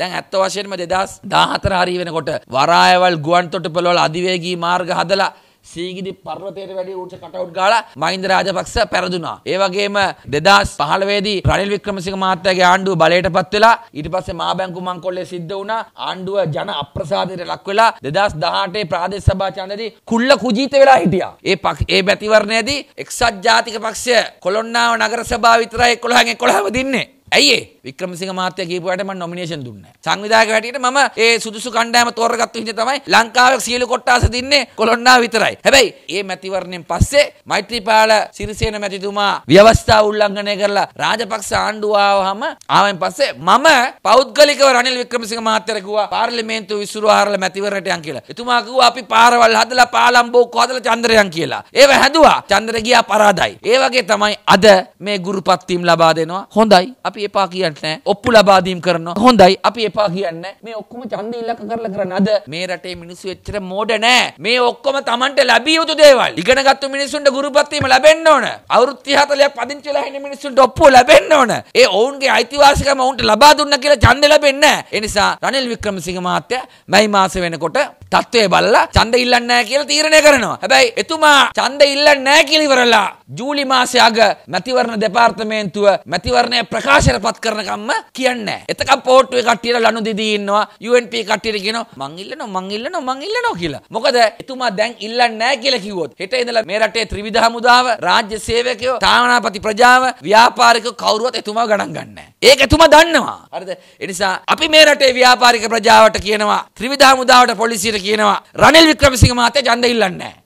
දැන් ඇත්ත වශයෙන්ම 2014 හරි වෙනකොට වරායවල් ගුවන්තොටුපළ වල අධිවේගී මාර්ග හදලා සීගිදි පර්වතයට වැඩි ඌට කටවුට් ගාලා මහින්ද රාජපක්ෂ පැරදුනා. ඒ වගේම 2015 දී රනිල් වික්‍රමසිංහ මහත්තයාගේ ආණ්ඩුව බලයටපත් වෙලා ඊට පස්සේ මහා බැංකු මංකොල්ලේ සිද්ධ වුණා. ආණ්ඩුව ජන අප්‍රසාදයට ලක් වෙලා 2018 ප්‍රාදේශ සභා චන්දදී කුල්ල කුජීත වෙලා හිටියා. ඒ ඒ බැතිවරණයේදී එක්සත් ජාතික පක්ෂය කොළොන්නාව නගර සභාව විතරයි 11න් 11ම දින්නේ. ඇයි වික්‍රමසිංහ මහත්තයා කියපුවාට මම නොමිනේෂන් දුන්නේ සංවිධායක හැටියට මම ඒ සුදුසු කණ්ඩායම තෝරගත්තු හින්දා තමයි ලංකාවේ සියලු කොට්ටාස දින්නේ කොලොන්නාව විතරයි. හැබැයි ඒ මැතිවරණයෙන් පස්සේ මෛත්‍රීපාල සිරිසේන මැතිතුමා ව්‍යවස්ථා උල්ලංඝනය කරලා රාජපක්ෂ ආණ්ඩුව ආවහම ආවෙන් පස්සේ මම පෞද්ගලිකව රනිල් වික්‍රමසිංහ මහත්තයාට කිව්වා පාර්ලිමේන්තුව විසුරුවා හරලා මැතිවරණයට යන් කියලා. එතුමා කිව්වා අපි පාරවල් හදලා පාලම්බෝක්කෝ හදලා චන්ද්‍රයන් කියලා. ඒව හැදුවා. චන්ද්‍ර ගියා පරාදයි. ඒ වගේ තමයි අද මේ ගුරුපත්වීම් ලබා දෙනවා. හොඳයි. අපි අපි එපා කියන්නේ ඔප්පු ලබා දීම් කරනවා. හොඳයි අපි එපා කියන්නේ මේ ඔක්කොම ඡන්ද ඉලක්ක කරලා කරන අද මේ රටේ මිනිස්සු එච්චර මෝඩ නෑ. මේ ඔක්කොම Tamanට ලැබිය යුතු දේවල්. ඉගෙනගත්තු මිනිස්සුන්ට ගුරුපත් වීම ලැබෙන්න ඕන. අවුරුදු 40ක් පදිංචි වෙලා ඉන්න මිනිස්සුන්ට ඔප්පු ලැබෙන්න ඕන. ඒ ඔවුන්ගේ අයිතිවාසිකම ඔවුන්ට ලබා දුන්න කියලා ඡන්ද ලැබෙන්නේ නෑ. ඒ නිසා රනිල් වික්‍රමසිංහ මහත්තයා මැයි මාසේ වෙනකොට තත්ත්වය බලලා ඡන්ද ඉල්ලන්නේ නෑ කියලා තීරණය කරනවා. හැබැයි එතුමා ඡන්ද ඉල්ලන්නේ නෑ කියලා ඉවරලා ජූලි මාසය අග මැතිවරණ දෙපාර්තමේන්තුව මැතිවරණය ප්‍රකාශයට පත් කරනකම්ම කියන්න. එතක පෝට්ුවේ කටියට ලනු දිදීන්නවා UNP කටියට කියෙන මංඉල්ලන මංඉල්ලන මංඉල්ලන කියලා මොකද එතුමා දැන් ඉල්ල නෑ කියල කිවොත් හෙට ඉඳල මේ රටේ ත්‍රවිධ මුදාව රාජ්‍ය සේවකයෝ තාමනාපති ප්‍රජාව ව්‍යාපාරික කවරුවත් එතුමා ගණන් ගන්න. ඒක එතුමා දන්නවා. හරද එනිසා අපි මේ රටේ ව්‍යාපාරික ප්‍රජාවට කියනවා ත්‍රවිධ මුදාවට පොලිසිට කියනවා රනිල් වික්‍රමසිංහ මාතය ජන්ද ඉල්ලන්නෑ.